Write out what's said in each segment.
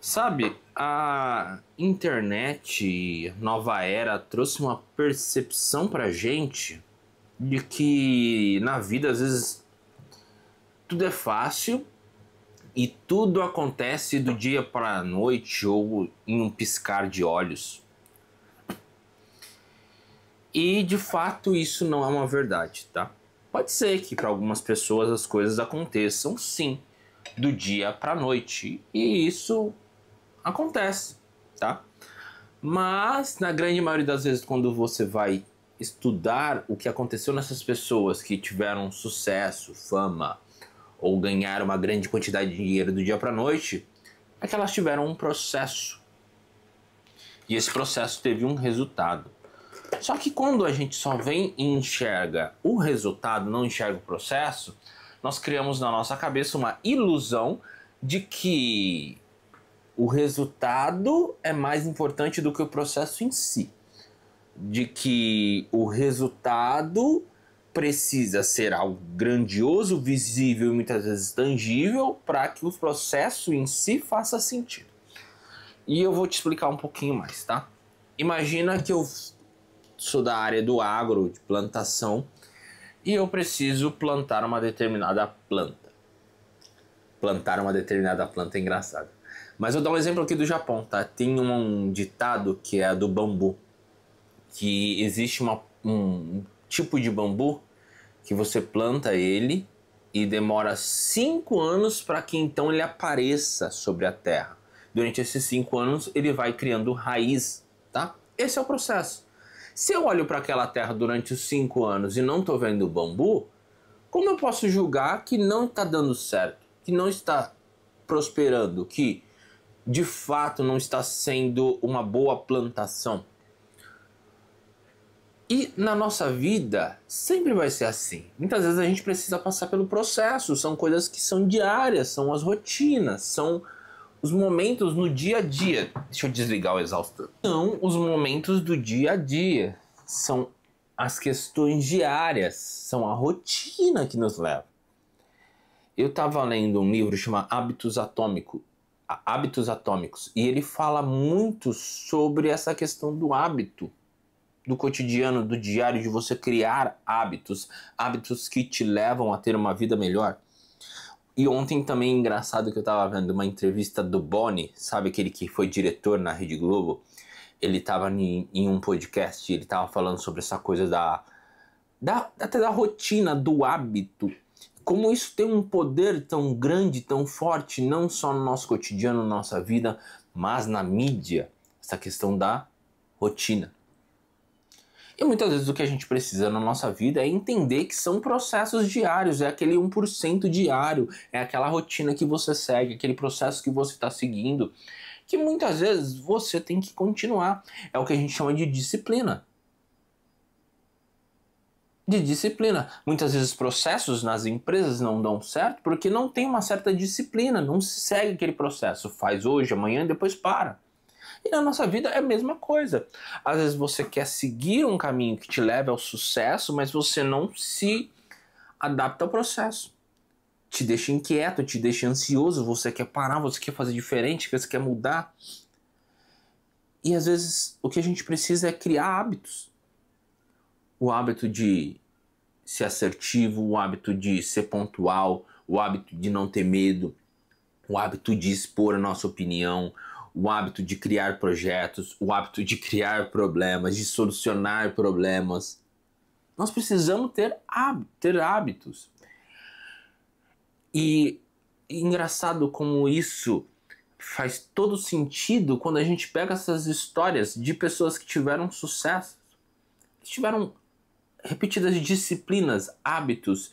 Sabe, a internet, nova era, trouxe uma percepção pra gente de que na vida às vezes tudo é fácil e tudo acontece do dia para noite ou em um piscar de olhos. E de fato isso não é uma verdade, tá? Pode ser que para algumas pessoas as coisas aconteçam sim, do dia para noite, e isso Acontece, tá? Mas, na grande maioria das vezes, quando você vai estudar o que aconteceu nessas pessoas que tiveram sucesso, fama ou ganharam uma grande quantidade de dinheiro do dia para noite, é que elas tiveram um processo. E esse processo teve um resultado. Só que quando a gente só vem e enxerga o resultado, não enxerga o processo, nós criamos na nossa cabeça uma ilusão de que o resultado é mais importante do que o processo em si. De que o resultado precisa ser algo grandioso, visível e muitas vezes tangível para que o processo em si faça sentido. E eu vou te explicar um pouquinho mais, tá? Imagina que eu sou da área do agro, de plantação, e eu preciso plantar uma determinada planta. Plantar uma determinada planta é engraçado. Mas eu dou um exemplo aqui do Japão, tá? Tem um ditado que é do bambu, que existe uma, um tipo de bambu que você planta ele e demora cinco anos para que então ele apareça sobre a terra. Durante esses cinco anos ele vai criando raiz, tá? Esse é o processo. Se eu olho para aquela terra durante os cinco anos e não estou vendo bambu, como eu posso julgar que não está dando certo, que não está prosperando, que de fato não está sendo uma boa plantação. E na nossa vida sempre vai ser assim. Muitas vezes a gente precisa passar pelo processo, são coisas que são diárias, são as rotinas, são os momentos no dia a dia. Deixa eu desligar o exaustor. São os momentos do dia a dia, são as questões diárias, são a rotina que nos leva. Eu estava lendo um livro chamado Hábitos Atômicos hábitos atômicos. E ele fala muito sobre essa questão do hábito, do cotidiano, do diário, de você criar hábitos, hábitos que te levam a ter uma vida melhor. E ontem também, engraçado que eu estava vendo uma entrevista do Boni, sabe aquele que foi diretor na Rede Globo? Ele estava em, em, um podcast, ele estava falando sobre essa coisa da, da até da rotina, do hábito como isso tem um poder tão grande, tão forte, não só no nosso cotidiano, na nossa vida, mas na mídia, essa questão da rotina. E muitas vezes o que a gente precisa na nossa vida é entender que são processos diários, é aquele 1% diário, é aquela rotina que você segue, aquele processo que você está seguindo, que muitas vezes você tem que continuar. É o que a gente chama de disciplina de disciplina. Muitas vezes processos nas empresas não dão certo porque não tem uma certa disciplina, não se segue aquele processo, faz hoje, amanhã, depois para. E na nossa vida é a mesma coisa. Às vezes você quer seguir um caminho que te leve ao sucesso, mas você não se adapta ao processo. Te deixa inquieto, te deixa ansioso, você quer parar, você quer fazer diferente, você quer mudar. E às vezes o que a gente precisa é criar hábitos o hábito de ser assertivo, o hábito de ser pontual, o hábito de não ter medo, o hábito de expor a nossa opinião, o hábito de criar projetos, o hábito de criar problemas, de solucionar problemas. Nós precisamos ter, ter hábitos. E engraçado como isso faz todo sentido quando a gente pega essas histórias de pessoas que tiveram sucesso, que tiveram repetidas disciplinas, hábitos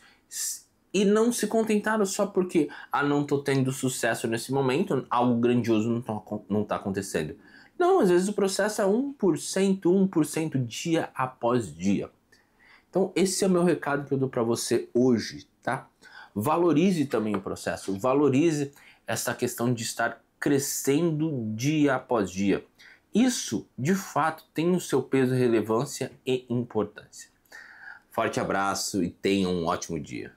e não se contentaram só porque ah não estou tendo sucesso nesse momento, algo grandioso não está não tá acontecendo. Não, às vezes o processo é 1%, 1% dia após dia. Então esse é o meu recado que eu dou para você hoje, tá? Valorize também o processo, valorize essa questão de estar crescendo dia após dia. Isso, de fato, tem o seu peso, relevância e importância. Forte abraço e tenha um ótimo dia.